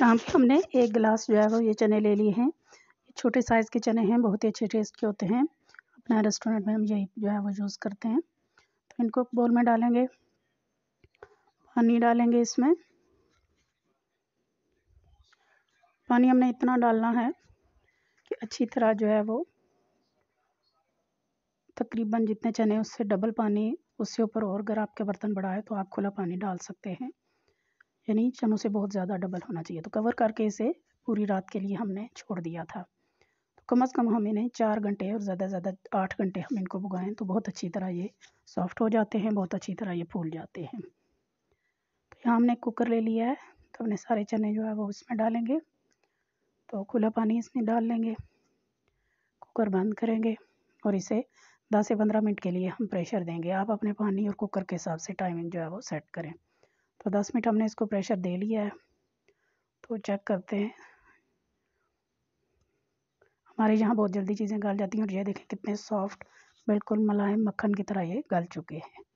यहाँ पे हमने एक गिलास जो है वो ये चने ले लिए हैं छोटे साइज़ के चने हैं बहुत ही अच्छे टेस्ट के होते हैं अपना रेस्टोरेंट में हम यही जो है वो यूज़ करते हैं तो इनको बोल में डालेंगे पानी डालेंगे इसमें पानी हमने इतना डालना है कि अच्छी तरह जो है वो तकरीबन जितने चने उससे डबल पानी उससे ऊपर और अगर आपके बर्तन बड़ा है तो आप खुला पानी डाल सकते हैं यानी चनों से बहुत ज़्यादा डबल होना चाहिए तो कवर करके इसे पूरी रात के लिए हमने छोड़ दिया था तो कम अज़ कम हम इन्हें चार घंटे और ज़्यादा से ज़्यादा आठ घंटे हम इनको भुगाएँ तो बहुत अच्छी तरह ये सॉफ्ट हो जाते हैं बहुत अच्छी तरह ये फूल जाते हैं तो यहाँ हमने कुकर ले लिया है तो हमने सारे चने जो है वो उसमें डालेंगे तो खुला पानी इसमें डाल लेंगे कुकर बंद करेंगे और इसे दस से पंद्रह मिनट के लिए हम प्रेशर देंगे आप अपने पानी और कुकर के हिसाब से टाइमिंग जो है वो सेट करें तो दस मिनट हमने इसको प्रेशर दे लिया है तो चेक करते हैं हमारे यहाँ बहुत जल्दी चीज़ें गल जाती हैं और ये देखें कितने सॉफ्ट बिल्कुल मलायम मक्खन की तरह ये गल चुके हैं